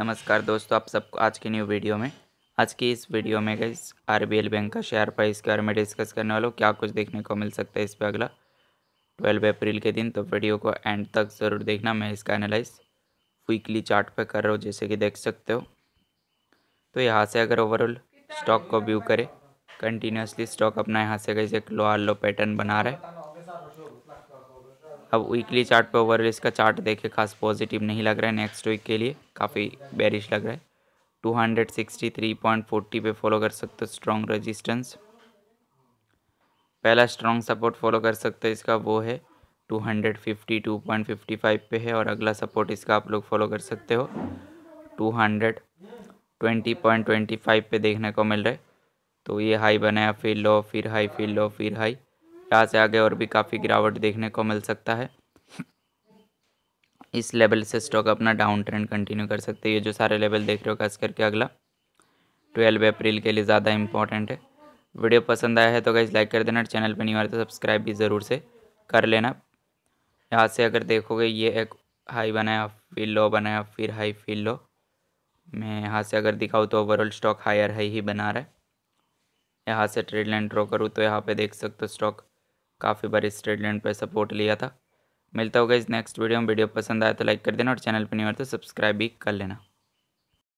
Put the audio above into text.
नमस्कार दोस्तों आप सबको आज की न्यू वीडियो में आज की इस वीडियो में गई आर बैंक का शेयर प्राइस के बारे में डिस्कस करने वालों क्या कुछ देखने को मिल सकता है इस पर अगला ट्वेल्व अप्रैल के दिन तो वीडियो को एंड तक ज़रूर देखना मैं इसका एनालाइज वीकली चार्ट पर कर रहा हूँ जैसे कि देख सकते हो तो यहाँ से अगर ओवरऑल स्टॉक को व्यू करें कंटिन्यूसली स्टॉक अपना यहाँ से गई एक आर लो पैटर्न बना रहा है अब वीकली चार्ट पे ओवर इसका चार्ट देखे खास पॉजिटिव नहीं लग रहा है नेक्स्ट वीक के लिए काफ़ी बेरिश लग रहा है 263.40 पे फॉलो कर सकते हो स्ट्रॉन्ग रेजिस्टेंस पहला स्ट्रॉन्ग सपोर्ट फॉलो कर सकते हो इसका वो है 252.55 पे है और अगला सपोर्ट इसका आप लोग फॉलो कर सकते हो 220.25 पे देखने को मिल रहा है तो ये हाई बनाया फिर लो फिर हाई फिर लो फिर हाई यहाँ से आगे और भी काफ़ी गिरावट देखने को मिल सकता है इस लेवल से स्टॉक अपना डाउन ट्रेंड कंटिन्यू कर सकते हैं ये जो सारे लेवल देख रहे हो खास करके अगला ट्वेल्व अप्रैल के लिए ज़्यादा इंपॉर्टेंट है वीडियो पसंद आया है तो गाइज लाइक कर देना चैनल पर नहीं आ तो सब्सक्राइब भी ज़रूर से कर लेना यहाँ से अगर देखोगे ये एक हाई बनाया फिर लो बनाया फिर हाई फिर लो मैं यहाँ से अगर दिखाऊँ तो ओवरऑल स्टॉक हायर हाई ही बना रहा है यहाँ से ट्रेड लाइन ड्रॉ करूँ तो यहाँ पे देख सकते हो स्टॉक काफ़ी बार स्टेट लैंड पर सपोर्ट लिया था मिलता होगा इस नेक्स्ट वीडियो में वीडियो पसंद आया तो लाइक कर देना और चैनल पर नहीं हो तो सब्सक्राइब भी कर लेना